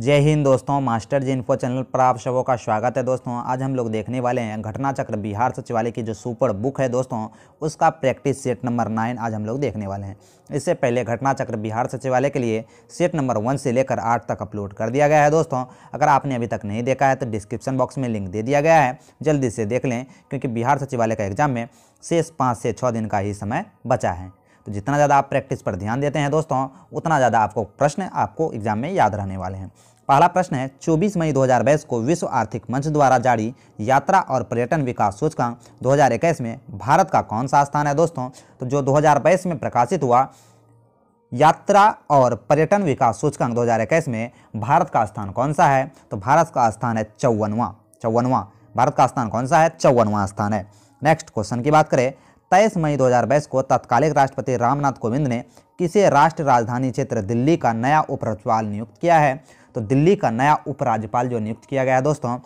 जय हिंद दोस्तों मास्टर जी info channel पर आप सबों का स्वागत है दोस्तों आज हम लोग देखने वाले हैं घटना चक्र बिहार सचिवालय की जो सुपर बुक है दोस्तों उसका प्रैक्टिस सेट नंबर नाइन आज हम लोग देखने वाले हैं इससे पहले घटना चक्र बिहार सचिवालय के लिए सेट नंबर वन से लेकर आठ तक अपलोड कर दिया गया है दोस्तों अगर आपने अभी तक नहीं देखा है तो डिस्क्रिप्शन बॉक्स में लिंक दे दिया गया है जल्दी से देख लें क्योंकि बिहार सचिवालय का एग्जाम में शेष पाँच से छः दिन का ही समय बचा है तो जितना ज़्यादा आप प्रैक्टिस पर ध्यान देते हैं दोस्तों उतना ज़्यादा आपको प्रश्न आपको एग्जाम में याद रहने वाले हैं पहला प्रश्न है 24 मई 2022 को विश्व आर्थिक मंच द्वारा जारी यात्रा और पर्यटन विकास सूचकांक 2021 में भारत का कौन सा स्थान है दोस्तों तो जो 2022 में प्रकाशित हुआ यात्रा और पर्यटन विकास सूचकांक 2021 में भारत का स्थान कौन सा है तो भारत का स्थान है चौवनवा चौवनवा भारत का स्थान कौन सा है चौवनवा स्थान है नेक्स्ट क्वेश्चन की बात करें तेईस मई 2022 को तत्कालिक राष्ट्रपति रामनाथ कोविंद ने किसे राष्ट्र राजधानी क्षेत्र दिल्ली का नया उपराज्यपाल नियुक्त किया है तो दिल्ली का नया उपराज्यपाल जो नियुक्त किया गया है दोस्तों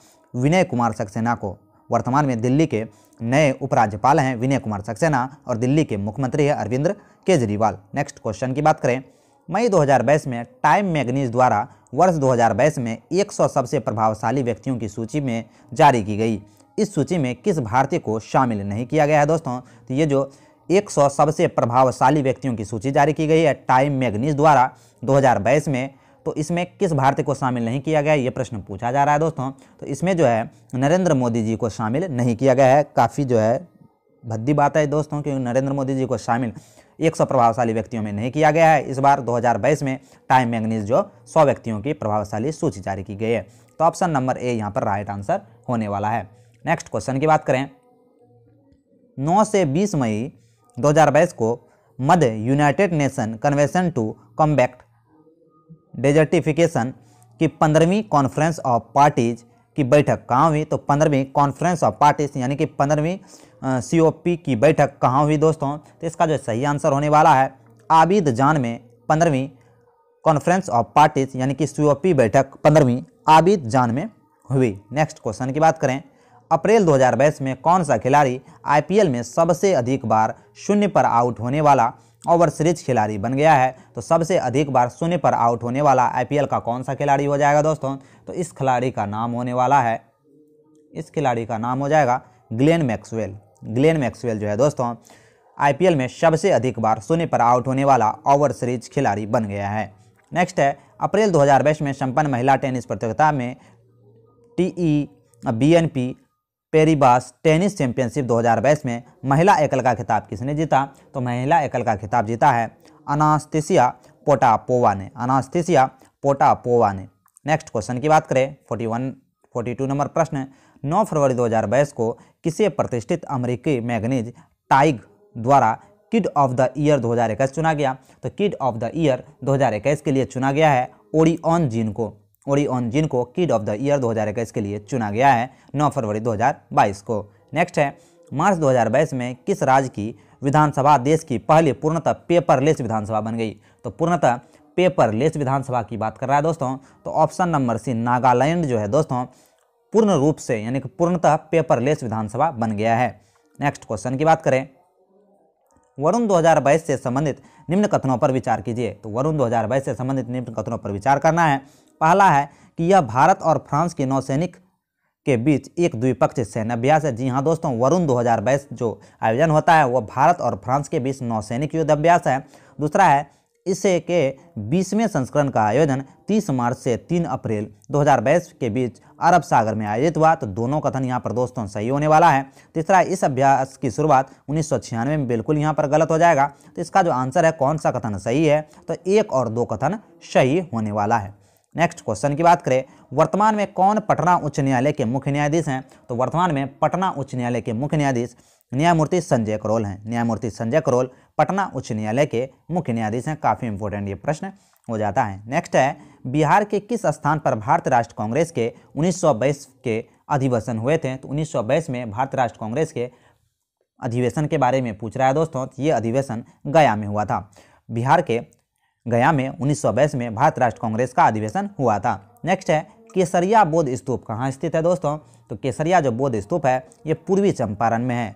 विनय कुमार सक्सेना को वर्तमान में दिल्ली के नए उपराज्यपाल हैं विनय कुमार सक्सेना और दिल्ली के मुख्यमंत्री हैं अरविंद केजरीवाल नेक्स्ट क्वेश्चन की बात करें मई 2022 में टाइम मैगनीज द्वारा वर्ष 2022 में 100 सबसे प्रभावशाली व्यक्तियों की सूची में जारी की गई इस सूची में किस भारतीय को शामिल नहीं किया गया है दोस्तों तो ये जो 100 सबसे प्रभावशाली व्यक्तियों की सूची जारी की गई है टाइम मैगनीज द्वारा 2022 में तो इसमें किस भारतीय को शामिल नहीं किया गया ये प्रश्न पूछा जा रहा है दोस्तों तो इसमें जो है नरेंद्र मोदी जी को शामिल नहीं किया गया है काफ़ी जो है भद्दी बात है दोस्तों क्योंकि नरेंद्र मोदी जी को शामिल एक सौ प्रभावशाली व्यक्तियों में नहीं किया गया है इस बार 2022 में टाइम मैगनीज जो 100 व्यक्तियों की प्रभावशाली सूची जारी की गई है तो ऑप्शन नंबर ए यहाँ पर राइट आंसर होने वाला है नेक्स्ट क्वेश्चन की बात करें 9 से 20 मई 2022 को मध्य United Nation Convention to combat desertification की पंद्रहवीं कॉन्फ्रेंस ऑफ पार्टीज की बैठक कहाँ हुई तो पंद्रहवीं कॉन्फ्रेंस ऑफ पार्टीज यानी कि पंद्रहवीं सी ओ पी की बैठक कहाँ हुई दोस्तों तो इसका जो सही आंसर होने वाला है आबिद जान में पंद्रहवीं कॉन्फ्रेंस ऑफ पार्टीज यानी कि सी ओ पी बैठक पंद्रहवीं आबिद जान में हुई नेक्स्ट क्वेश्चन की बात करें अप्रैल 2022 में कौन सा खिलाड़ी आईपीएल में सबसे अधिक बार शून्य पर आउट होने वाला ओवर सीरीज खिलाड़ी बन गया है तो सबसे अधिक बार शून्य पर आउट होने वाला आईपीएल का कौन सा खिलाड़ी हो जाएगा दोस्तों तो इस खिलाड़ी का नाम होने वाला है इस खिलाड़ी का नाम हो जाएगा ग्लेन मैक्सवेल ग्लेन मैक्सवेल जो है दोस्तों आईपीएल में सबसे अधिक बार शून्य पर आउट होने वाला ओवर सीरीज खिलाड़ी बन गया है नेक्स्ट है अप्रैल दो में संपन्न महिला टेनिस प्रतियोगिता में T E B N P Paribas tennis championship 2022 में महिला एकल का खिताब किसने जीता तो महिला एकल का खिताब जीता है अनास्थिसिया पोटापोवा ने अनास्तिसिया पोटापोवा ने नेक्स्ट क्वेश्चन की बात करें 41 42 नंबर प्रश्न 9 फरवरी 2022 को किसे प्रतिष्ठित अमेरिकी मैगनीज टाइग द्वारा किड ऑफ द ईयर दो चुना गया तो किड ऑफ द ईयर दो के लिए चुना गया है ओरियन जीन को ओरी ऑन जिनको किड ऑफ द ईयर 2021 के लिए चुना गया है 9 फरवरी 2022 को नेक्स्ट है मार्च 2022 में किस राज्य की विधानसभा देश की पहली पूर्णतः पेपरलेस विधानसभा बन गई तो पूर्णतः पेपरलेस विधानसभा की बात कर रहा है दोस्तों तो ऑप्शन नंबर सी नागालैंड जो है दोस्तों पूर्ण रूप से यानी कि पूर्णतः पेपरलेस विधानसभा बन गया है नेक्स्ट क्वेश्चन की बात करें वरुण 2022 से संबंधित निम्न कथनों पर विचार कीजिए तो वरुण 2022 से संबंधित निम्न कथनों पर विचार करना है पहला है कि यह भारत और फ्रांस के नौसैनिक के बीच एक द्विपक्षीय सैन्य अभ्यास है जी हाँ दोस्तों वरुण 2022 जो आयोजन होता है वह भारत और फ्रांस के बीच नौसैनिक युद्ध अभ्यास है दूसरा है इसे के बीसवें संस्करण का आयोजन 30 मार्च से 3 अप्रैल 2022 के बीच अरब सागर में आयोजित हुआ तो दोनों कथन यहाँ पर दोस्तों सही होने वाला है तीसरा इस अभ्यास की शुरुआत उन्नीस में बिल्कुल यहाँ पर गलत हो जाएगा तो इसका जो आंसर है कौन सा कथन सही है तो एक और दो कथन सही होने वाला है नेक्स्ट क्वेश्चन की बात करें वर्तमान में कौन पटना उच्च न्यायालय के मुख्य न्यायाधीश हैं तो वर्तमान में पटना उच्च न्यायालय के मुख्य न्यायाधीश न्यायमूर्ति संजय करोल हैं न्यायमूर्ति संजय करोल पटना उच्च न्यायालय के मुख्य न्यायाधीश हैं काफ़ी इंपॉर्टेंट ये प्रश्न हो जाता है नेक्स्ट है बिहार के किस स्थान पर भारतीय राष्ट्र कांग्रेस के उन्नीस के अधिवेशन हुए थे तो उन्नीस में भारतीय राष्ट्र कांग्रेस के अधिवेशन के बारे में पूछ रहा है दोस्तों तो ये अधिवेशन गया में हुआ था बिहार के गया में उन्नीस में भारत राष्ट्र कांग्रेस का अधिवेशन हुआ था नेक्स्ट है केसरिया बोध स्तूप कहाँ स्थित है दोस्तों तो केसरिया जो बोध स्तूप है ये पूर्वी चंपारण में है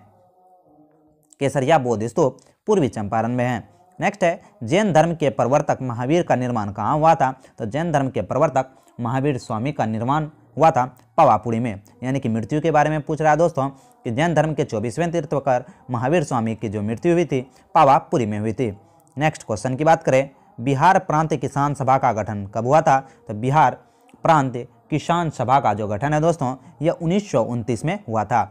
केसरिया बोध स्तूप पूर्वी चंपारण में है नेक्स्ट है जैन धर्म के प्रवर्तक महावीर का निर्माण कहाँ हुआ था तो जैन धर्म के प्रवर्तक महावीर स्वामी का निर्माण हुआ था पवापुरी में यानी कि मृत्यु के बारे में पूछ रहा है दोस्तों कि जैन धर्म के चौबीसवें तीर्थकर महावीर स्वामी की जो मृत्यु हुई थी पावापुरी में हुई थी नेक्स्ट क्वेश्चन की बात करें बिहार प्रांत किसान सभा का गठन कब हुआ था तो बिहार प्रांत किसान सभा का जो गठन है दोस्तों यह उन्नीस में हुआ था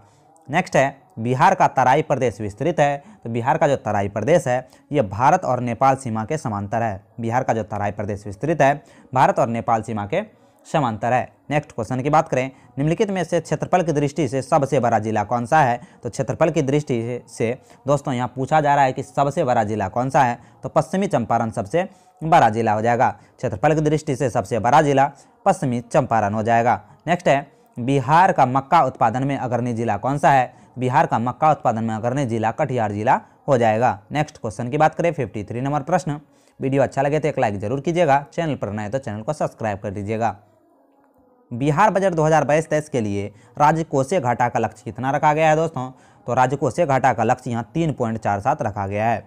नेक्स्ट है बिहार का तराई प्रदेश विस्तृत है तो बिहार का जो तराई प्रदेश है यह भारत और नेपाल सीमा के समांतर है बिहार का जो तराई प्रदेश विस्तृत है भारत और नेपाल सीमा के समांतर है नेक्स्ट क्वेश्चन की बात करें निम्नलिखित में से क्षेत्रफल की दृष्टि से सबसे बड़ा जिला कौन सा है तो क्षेत्रफल की दृष्टि से दोस्तों यहाँ पूछा जा रहा है कि सबसे बड़ा जिला कौन सा है तो पश्चिमी चंपारण सबसे बड़ा जिला हो जाएगा क्षेत्रफल की दृष्टि से सबसे बड़ा जिला पश्चिमी चंपारण हो जाएगा नेक्स्ट है बिहार का मक्का उत्पादन में अग्रणी जिला कौन सा है बिहार का मक्का उत्पादन में अग्रणी जिला कटिहार जिला हो जाएगा नेक्स्ट क्वेश्चन की बात करें फिफ्टी थ्री नंबर प्रश्न वीडियो अच्छा लगे तो एक लाइक जरूर कीजिएगा चैनल पर नए तो चैनल को सब्सक्राइब कर दीजिएगा बिहार बजट दो हज़ार के लिए राज्य घाटा का लक्ष्य कितना रखा गया है दोस्तों तो राज्य कोषीय घाटा का लक्ष्य यहाँ तीन पॉइंट चार सात रखा गया है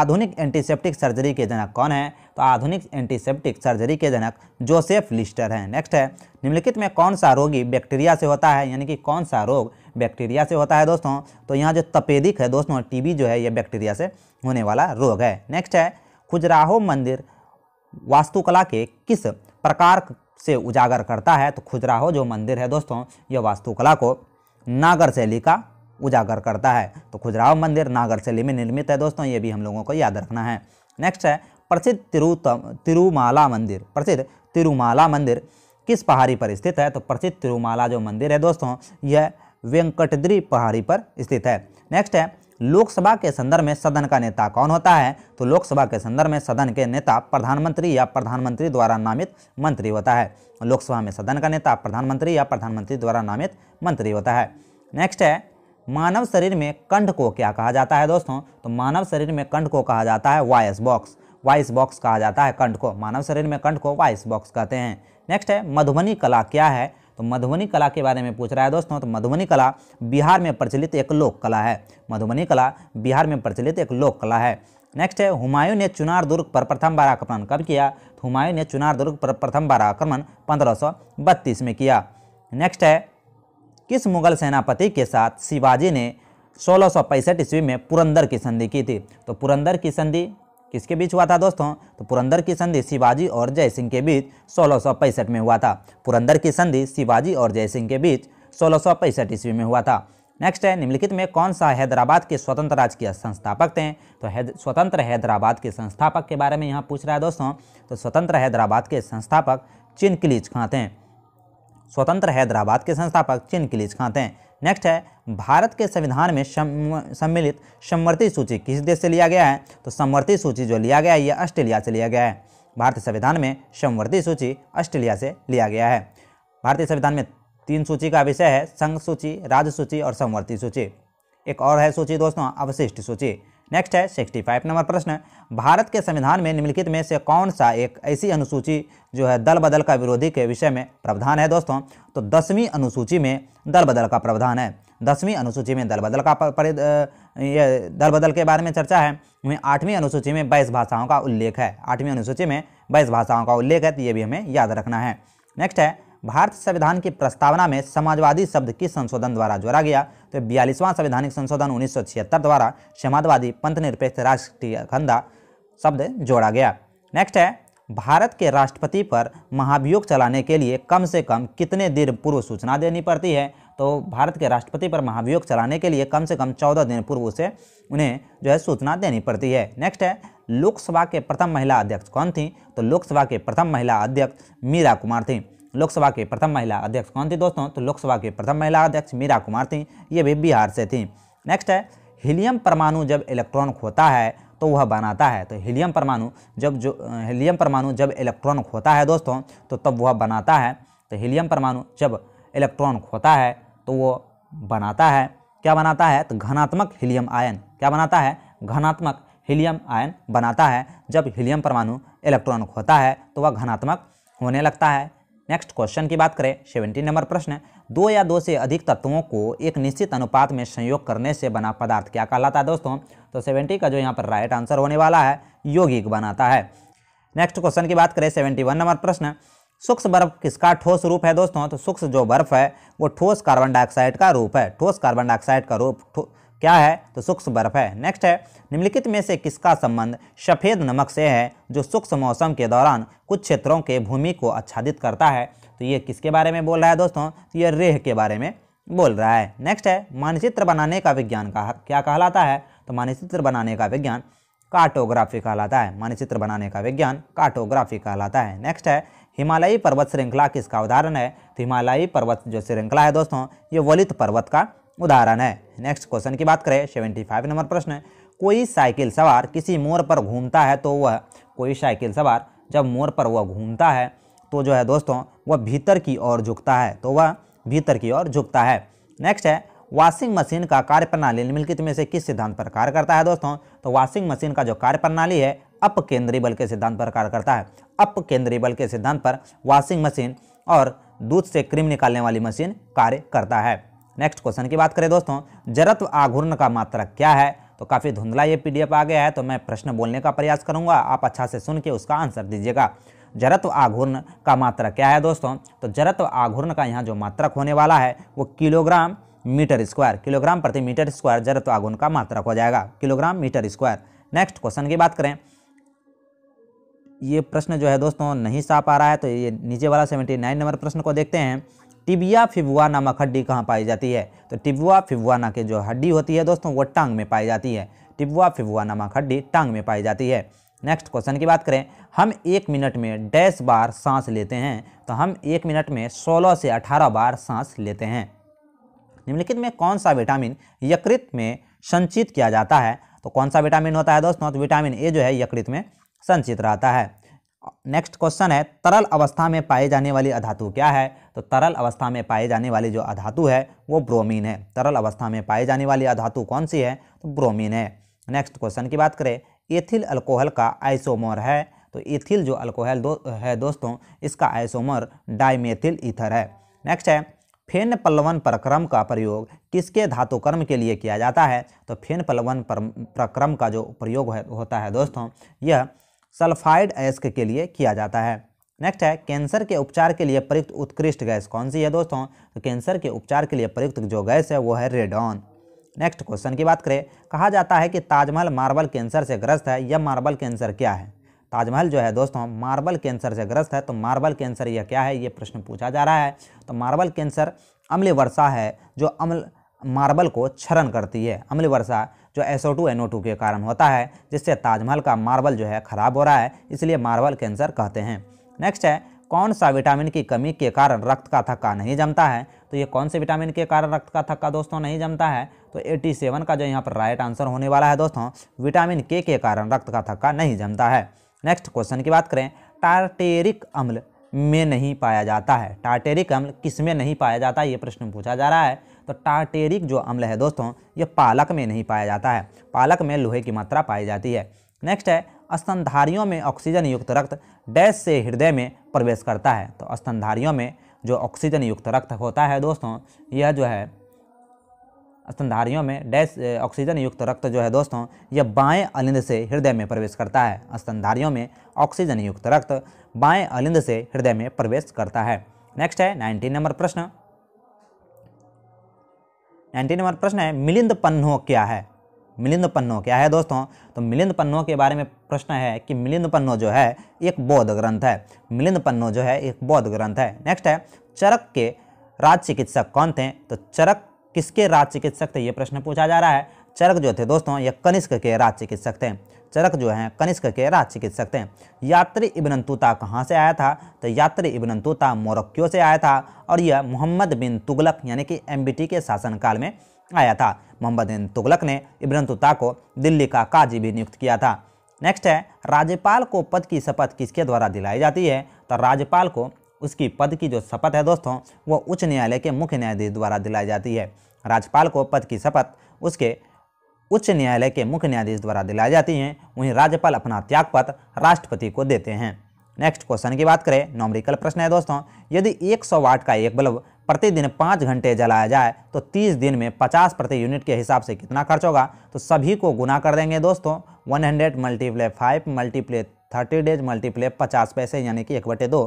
आधुनिक एंटीसेप्टिक सर्जरी के जनक कौन है तो आधुनिक एंटीसेप्टिक सर्जरी के जनक जोसेफ लिस्टर हैं नेक्स्ट है निम्नलिखित में कौन सा रोगी बैक्टीरिया से होता है यानी कि कौन सा रोग बैक्टीरिया से होता है दोस्तों तो यहाँ जो तपेदिक है दोस्तों टीबी जो है यह बैक्टीरिया से होने वाला रोग है नेक्स्ट है खुजराहो मंदिर वास्तुकला के किस प्रकार से उजागर करता है तो खुजराहो जो मंदिर है दोस्तों यह वास्तुकला को नागर शैली का उजागर करता है तो खुजराहो मंदिर नागर शैली में निर्मित है दोस्तों ये भी हम लोगों को याद रखना है नेक्स्ट है प्रसिद्ध तिरुतम तिरुमाला मंदिर प्रसिद्ध तिरुमाला मंदिर किस पहाड़ी पर स्थित है तो प्रसिद्ध तिरुमाला जो मंदिर है दोस्तों यह वेंकटद्री पहाड़ी पर स्थित है नेक्स्ट है लोकसभा के संदर्भ में सदन का नेता कौन होता है तो लोकसभा के संदर्भ में सदन के नेता प्रधानमंत्री या प्रधानमंत्री द्वारा नामित मंत्री होता है लोकसभा में सदन का नेता प्रधानमंत्री या प्रधानमंत्री द्वारा नामित मंत्री होता है नेक्स्ट है मानव शरीर में कंठ को क्या कहा जाता है दोस्तों तो मानव शरीर में कंठ को कहा जाता है वॉयस बॉक्स वॉइस बॉक्स कहा जाता है कंठ को मानव शरीर में कंठ को वॉइस बॉक्स कहते हैं नेक्स्ट है मधुबनी कला क्या है तो मधुबनी कला के बारे में पूछ रहा है दोस्तों तो मधुबनी कला बिहार में प्रचलित एक लोक कला है मधुबनी कला बिहार में प्रचलित एक लोक कला है नेक्स्ट है हुमायूं ने चुनार दुर्ग पर प्रथम बार आक्रमण कब किया तो हुमायूं ने चुनार दुर्ग पर प्रथम बार आक्रमण पंद्रह में किया नेक्स्ट है किस मुगल सेनापति के साथ शिवाजी ने सोलह ईस्वी में पुरंदर की संधि की थी तो पुरंदर की संधि किसके बीच हुआ था दोस्तों तो पुरंदर की संधि शिवाजी और जयसिंह के बीच सोलह में हुआ था पुरंदर की संधि शिवाजी और जयसिंह के बीच सोलह ईस्वी में हुआ था नेक्स्ट है निम्नलिखित में कौन सा हैदराबाद के स्वतंत्र राज्य के संस्थापक थे तो हैद स्वतंत्र हैदराबाद के संस्थापक के बारे में यहाँ पूछ रहा है दोस्तों तो स्वतंत्र हैदराबाद के संस्थापक चिनकिलीज खां थे स्वतंत्र हैदराबाद के संस्थापक चिनकिलीज खां थे नेक्स्ट है भारत के संविधान में सम, सम्मिलित समवर्ती सूची किस देश से लिया गया है तो समवर्ती सूची जो लिया गया है यह ऑस्ट्रेलिया से लिया गया है भारतीय संविधान में समवर्ती सूची ऑस्ट्रेलिया से लिया गया है भारतीय संविधान में तीन सूची का विषय है संघ सूची राज्य सूची और समवर्ती सूची एक और है सूची दोस्तों अवशिष्ट सूची नेक्स्ट है 65 नंबर प्रश्न भारत के संविधान में निम्नलिखित में से कौन सा एक ऐसी अनुसूची जो है दल बदल का विरोधी के विषय में प्रावधान है दोस्तों तो दसवीं अनुसूची में दल बदल का प्रावधान है दसवीं अनुसूची में दल बदल का ये दल बदल के बारे में चर्चा है वहीं आठवीं अनुसूची में बाईस भाषाओं का उल्लेख है आठवीं अनुसूची में बाईस भाषाओं का उल्लेख है तो ये भी हमें याद रखना है नेक्स्ट है भारत संविधान की प्रस्तावना में समाजवादी शब्द किस संशोधन द्वारा जोड़ा गया तो बयालीसवां संवैधानिक संशोधन उन्नीस द्वारा समाजवादी पंथनिरपेक्ष राष्ट्रीय खंडा शब्द जोड़ा गया नेक्स्ट है भारत के राष्ट्रपति पर महाभियोग चलाने के लिए कम से कम कितने दिन पूर्व सूचना देनी पड़ती है तो भारत के राष्ट्रपति पर महाभियोग चलाने के लिए कम से कम चौदह दिन पूर्व से उन्हें जो है सूचना देनी पड़ती है नेक्स्ट है लोकसभा के प्रथम महिला अध्यक्ष कौन थी तो लोकसभा के प्रथम महिला अध्यक्ष मीरा कुमार थीं लोकसभा के प्रथम महिला अध्यक्ष कौन थी दोस्तों तो लोकसभा के प्रथम महिला अध्यक्ष मीरा कुमार थी ये भी बिहार से थी नेक्स्ट है हीलियम परमाणु जब इलेक्ट्रॉन खोता है तो वह बनाता है तो हीलियम परमाणु जब जो हीलियम परमाणु जब इलेक्ट्रॉन खोता है दोस्तों तो तब वह बनाता है तो हीलियम परमाणु जब इलेक्ट्रॉन खोता है तो वो बनाता है क्या बनाता है तो घनात्मक हीलियम आयन क्या बनाता है घनात्मक हीलियम आयन बनाता है जब हीलियम परमाणु इलेक्ट्रॉन खोता है तो वह घनात्मक होने लगता है नेक्स्ट क्वेश्चन की बात करें सेवेंटीन नंबर प्रश्न दो या दो से अधिक तत्वों को एक निश्चित अनुपात में संयोग करने से बना पदार्थ क्या कहलाता है दोस्तों तो सेवेंटी का जो यहाँ पर राइट आंसर होने वाला है यौगिक बनाता है नेक्स्ट क्वेश्चन की बात करें सेवेंटी वन नंबर प्रश्न सूक्ष्म बर्फ किसका ठोस रूप है दोस्तों तो सूक्ष्म जो बर्फ है वो ठोस कार्बन डाइऑक्साइड का रूप है ठोस कार्बन डाइऑक्साइड का रूप क्या है तो सूक्ष्म बर्फ है नेक्स्ट है निम्नलिखित में से किसका संबंध सफ़ेद नमक से है जो सूक्ष्म मौसम के दौरान कुछ क्षेत्रों के भूमि को आच्छादित करता है तो ये किसके बारे में बोल रहा है दोस्तों तो ये रेह के बारे में बोल रहा है नेक्स्ट है मानचित्र बनाने का विज्ञान का क्या कहलाता है तो मानचित्र बनाने का विज्ञान कार्टोग्राफी कहलाता है मानचित्र बनाने का विज्ञान कार्टोग्राफी कहलाता है नेक्स्ट है हिमालयी पर्वत श्रृंखला किसका उदाहरण है तो हिमालयी पर्वत जो श्रृंखला है दोस्तों ये वलित पर्वत का उदाहरण है नेक्स्ट क्वेश्चन की बात करें सेवेंटी फाइव नंबर प्रश्न है कोई साइकिल सवार किसी मोर पर घूमता है तो वह कोई साइकिल सवार जब मोर पर वह घूमता है तो जो है दोस्तों वह भीतर की ओर झुकता है तो वह भीतर की ओर झुकता है नेक्स्ट है वॉशिंग मशीन का कार्य प्रणाली निम्नलिखित में से किस सिद्धांत पर कार्य करता है दोस्तों तो वॉशिंग मशीन का जो कार्य प्रणाली है अप केंद्रीय बल के सिद्धांत पर कार्य करता है अप केंद्रीय बल के सिद्धांत पर वॉशिंग मशीन और दूध से क्रीम निकालने वाली मशीन कार्य करता है नेक्स्ट क्वेश्चन की बात करें दोस्तों जरत्व आघूर्ण का मात्रक क्या है तो काफ़ी धुंधला ये पीडीएफ आ गया है तो मैं प्रश्न बोलने का प्रयास करूंगा आप अच्छा से सुन के उसका आंसर दीजिएगा जरत्व आघूर्ण का मात्रक क्या है दोस्तों तो जरत्व आघूर्ण का यहाँ जो मात्रक होने वाला है वो किलोग्राम मीटर स्क्वायर किलोग्राम प्रति मीटर स्क्वायर जरत्व आघूर्ण का मात्रक हो जाएगा kilogram metre square next question की बात करें ये प्रश्न जो है दोस्तों नहीं साफ आ रहा है तो ये नीचे वाला सेवेंटी नाइन नंबर प्रश्न को देखते हैं टिबिया फिबुआ नामक हड्डी कहाँ पाई जाती है तो टिबुआ फिबुआना की जो हड्डी होती है दोस्तों वो टांग में पाई जाती है टिबुआ फिबुआ नामक हड्डी टांग में पाई जाती है नेक्स्ट क्वेश्चन की बात करें हम एक मिनट में डैश बार सांस लेते हैं तो हम एक मिनट में 16 से 18 बार सांस लेते हैं निम्नलिखित में कौन सा विटामिन यकृत में संचित किया जाता है तो कौन सा विटामिन होता है दोस्तों तो विटामिन ए जो है यकृत में संचित रहता है नेक्स्ट क्वेश्चन है तरल अवस्था में पाए जाने वाली अधातु क्या है तो तरल अवस्था में पाए जाने वाली जो अधातु है वो ब्रोमीन है तरल अवस्था में पाए जाने वाली अधातु कौन सी है तो ब्रोमीन है नेक्स्ट क्वेश्चन की बात करें एथिल अल्कोहल का आइसोमर है तो एथिल जो अल्कोहल दो, है दोस्तों इसका आइसोमर डाइमेथिल ईथर है नेक्स्ट है फेन पल्लवन प्रक्रम का प्रयोग किसके धातुकर्म के लिए किया जाता है तो फेन पल्लवन प्रक्रम का जो प्रयोग है, होता है दोस्तों यह सल्फाइड एस्क के लिए किया जाता है नेक्स्ट है कैंसर के उपचार के लिए प्रयुक्त उत्कृष्ट गैस कौन सी है दोस्तों तो कैंसर के उपचार के लिए प्रयुक्त जो गैस है वो है रेडॉन नेक्स्ट क्वेश्चन की बात करें कहा जाता है कि ताजमहल मार्बल कैंसर से ग्रस्त है यह मार्बल कैंसर क्या है ताजमहल जो है दोस्तों मार्बल कैंसर से ग्रस्त है तो मार्बल कैंसर यह क्या है ये प्रश्न पूछा जा रहा है तो मार्बल कैंसर अम्ल वर्षा है जो अम्ल मार्बल को क्षरण करती है अम्ल वर्षा जो एनओ टू के कारण होता है जिससे ताजमहल का मार्बल जो है ख़राब हो रहा है इसलिए मार्बल कैंसर कहते हैं नेक्स्ट है कौन सा विटामिन की कमी के कारण रक्त का थक्का नहीं जमता है तो ये कौन से विटामिन के कारण रक्त का थक्का दोस्तों नहीं जमता है तो 87 का जो यहाँ पर राइट आंसर होने वाला है दोस्तों विटामिन के के कारण रक्त का थक्का नहीं जमता है नेक्स्ट क्वेश्चन की बात करें टार्टेरिक अम्ल में नहीं पाया जाता है टार्टेरिक अम्ल किस में नहीं पाया जाता ये प्रश्न पूछा जा रहा है तो टार्टेरिक जो अम्ल है दोस्तों ये पालक में नहीं पाया जाता है पालक में लोहे की मात्रा पाई जाती है नेक्स्ट है स्तनधारियों में ऑक्सीजन युक्त रक्त डैश से हृदय में प्रवेश करता है तो स्तनधारियों में जो ऑक्सीजन युक्त रक्त होता है दोस्तों यह जो है स्तनधारियों में डैश ऑक्सीजन युक्त रक्त जो है दोस्तों यह बाएं अलिंद से हृदय में प्रवेश करता है स्तनधारियों में ऑक्सीजन युक्त रक्त बाएं अलिंद से हृदय में प्रवेश करता है नेक्स्ट है नाइनटीन नंबर प्रश्न नाइनटीन नंबर प्रश्न है मिलिंद पन्नो क्या है मिलिंद पन्नो क्या है दोस्तों तो मिलिंद पन्नो के बारे में प्रश्न है कि मिलिंद पन्नो जो है एक बौद्ध ग्रंथ है मिलिंद पन्नो जो है एक बौद्ध ग्रंथ है नेक्स्ट है चरक के राज चिकित्सक कौन थे तो चरक किसके राज चिकित्सक थे ये प्रश्न पूछा जा रहा है चरक जो थे दोस्तों ये कनिष्क के राज चिकित्सक थे चरक जो हैं कनिष्क के राज चिकित्सक थे यात्री इब्न तूता कहाँ से आया था तो यात्री इब्न तूता मोरक्यो से आया था और यह मोहम्मद बिन तुगलक यानी कि एम के शासनकाल में आया था मोहम्मद बिन तुगलक ने इब्न तूता को दिल्ली का काजी भी नियुक्त किया था नेक्स्ट है राज्यपाल को पद की शपथ किसके द्वारा दिलाई जाती है तो राज्यपाल को उसकी पद की जो शपथ है दोस्तों वो उच्च न्यायालय के मुख्य न्यायाधीश द्वारा दिलाई जाती है राज्यपाल को पद की शपथ उसके उच्च न्यायालय के मुख्य न्यायाधीश द्वारा दिलाई जाती हैं वहीं राज्यपाल अपना त्यागपत्र राष्ट्रपति को देते हैं नेक्स्ट क्वेश्चन की बात करें नॉमरिकल प्रश्न है दोस्तों यदि 100 वाट का एक बल्ब प्रतिदिन पाँच घंटे जलाया जाए तो 30 दिन में 50 प्रति यूनिट के हिसाब से कितना खर्च होगा तो सभी को गुना कर देंगे दोस्तों 100 hundred multiply five multiply thirty days multiply पचास पैसे यानी कि एक बटे दो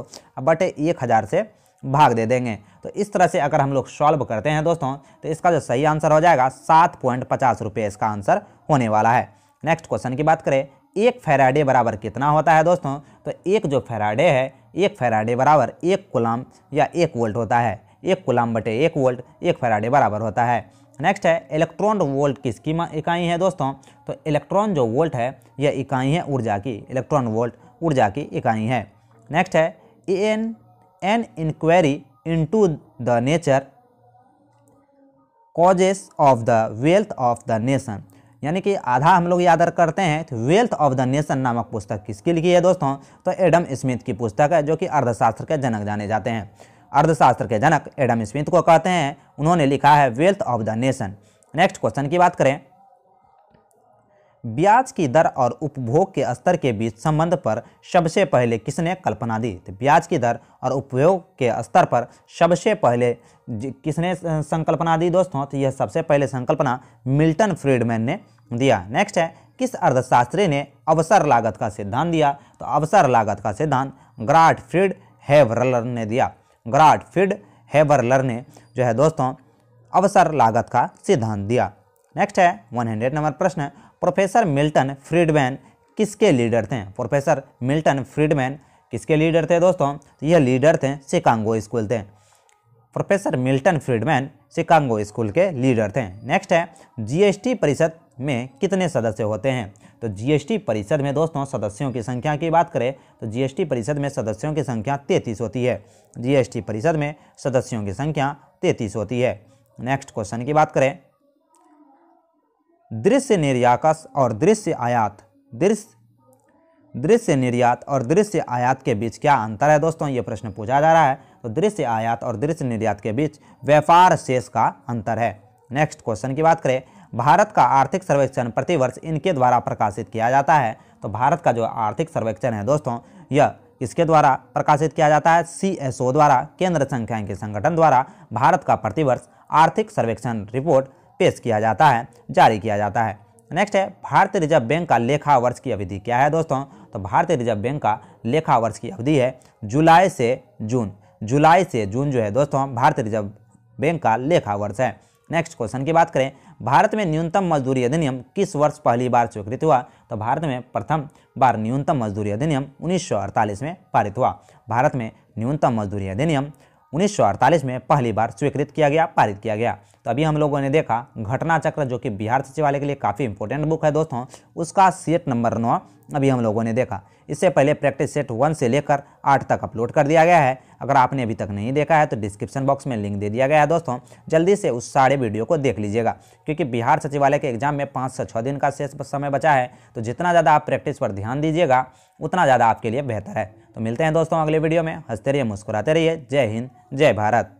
बटे एक हज़ार से भाग दे देंगे तो इस तरह से अगर हम लोग सॉल्व करते हैं दोस्तों तो इसका जो सही आंसर हो जाएगा सात पॉइंट पचास रुपये इसका आंसर होने वाला है नेक्स्ट क्वेश्चन की बात करें एक फेराडे बराबर कितना होता है दोस्तों तो एक जो फेराडे है एक फेराडे बराबर एक गुलाम या एक वोल्ट होता है एक गुलाम बटे एक वोल्ट एक फेराडे बराबर होता है नेक्स्ट है इलेक्ट्रॉन वोल्ट किसकी इकाई है दोस्तों तो इलेक्ट्रॉन जो वोल्ट है यह इकाई है ऊर्जा की इलेक्ट्रॉन वोल्ट ऊर्जा की इकाई है नेक्स्ट है an an inquiry into the nature causes of the wealth of the nation यानी कि आधा हम लोग याद करते हैं तो वेल्थ ऑफ द नेशन नामक पुस्तक किसकी लिखी है दोस्तों तो एडम स्मिथ की पुस्तक है जो कि अर्थशास्त्र के जनक जाने जाते हैं अर्थशास्त्र के जनक एडम स्मिथ को कहते हैं उन्होंने लिखा है wealth of the nation next question की बात करें ब्याज की दर और उपभोग के स्तर के बीच संबंध पर सबसे पहले किसने कल्पना दी तो ब्याज की दर और उपभोग के स्तर पर सबसे पहले किसने संकल्पना दी दोस्तों तो यह सबसे पहले संकल्पना मिल्टन फ्रीडमैन ने दिया नेक्स्ट है किस अर्थशास्त्री ने अवसर लागत का सिद्धांत दिया तो अवसर लागत का सिद्धांत ग्राट फ्रीड हैवरलर ने दिया ग्राट फ्रीड हैवरलर ने जो है दोस्तों अवसर लागत का सिद्धांत दिया नेक्स्ट है वन हंड्रेड नंबर प्रश्न प्रोफेसर मिल्टन फ्रीडमैन किसके लीडर थे प्रोफेसर मिल्टन फ्रीडमैन किसके लीडर थे दोस्तों यह लीडर थे शिकांगो स्कूल थे professor Milton Friedman Chicago school के लीडर थे नेक्स्ट है जीएसटी परिषद में कितने सदस्य होते हैं तो जीएसटी परिषद में दोस्तों सदस्यों की संख्या की बात करें तो जीएसटी परिषद में सदस्यों की संख्या तैंतीस होती है जीएसटी परिषद में सदस्यों की संख्या तैंतीस होती है नेक्स्ट क्वेश्चन की बात करें दृश्य निर्याकस और दृश्य आयात दृश्य दृश्य निर्यात और दृश्य आयात के बीच क्या अंतर है दोस्तों ये प्रश्न पूछा जा रहा है तो दृश्य आयात और दृश्य निर्यात के बीच व्यापार शेष का अंतर है नेक्स्ट क्वेश्चन की बात करें भारत का आर्थिक सर्वेक्षण प्रतिवर्ष इनके द्वारा प्रकाशित किया जाता है तो भारत का जो आर्थिक सर्वेक्षण है दोस्तों यह इसके द्वारा प्रकाशित किया जाता है सी द्वारा केंद्र संख्या के संगठन द्वारा भारत का प्रतिवर्ष आर्थिक सर्वेक्षण रिपोर्ट पेश किया जाता है जारी किया जाता है नेक्स्ट है भारतीय रिजर्व बैंक का लेखा वर्ष की अवधि क्या है दोस्तों तो भारतीय रिजर्व बैंक का लेखा वर्ष की अवधि है जुलाई से जून जुलाई से जून जो है दोस्तों भारतीय रिजर्व बैंक का लेखा वर्ष है नेक्स्ट क्वेश्चन की बात करें भारत में न्यूनतम मजदूरी अधिनियम किस वर्ष पहली बार स्वीकृत हुआ तो भारत में प्रथम बार न्यूनतम मजदूरी अधिनियम 1948 में पारित हुआ भारत में न्यूनतम मजदूरी अधिनियम उन्नीस में पहली बार स्वीकृत किया गया पारित किया गया तो अभी हम लोगों ने देखा घटना चक्र जो कि बिहार सचिवालय के लिए काफ़ी इंपॉर्टेंट बुक है दोस्तों उसका सीट नंबर नौ अभी हम लोगों ने देखा इससे पहले प्रैक्टिस सेट वन से लेकर आठ तक अपलोड कर दिया गया है अगर आपने अभी तक नहीं देखा है तो डिस्क्रिप्शन बॉक्स में लिंक दे दिया गया है दोस्तों जल्दी से उस सारे वीडियो को देख लीजिएगा क्योंकि बिहार सचिवालय के एग्जाम में पाँच से छः दिन का शेष समय बचा है तो जितना ज़्यादा आप प्रैक्टिस पर ध्यान दीजिएगा उतना ज़्यादा आपके लिए बेहतर है तो मिलते हैं दोस्तों अगले वीडियो में हंसते रहिए मुस्कुराते रहिए जय हिंद जय भारत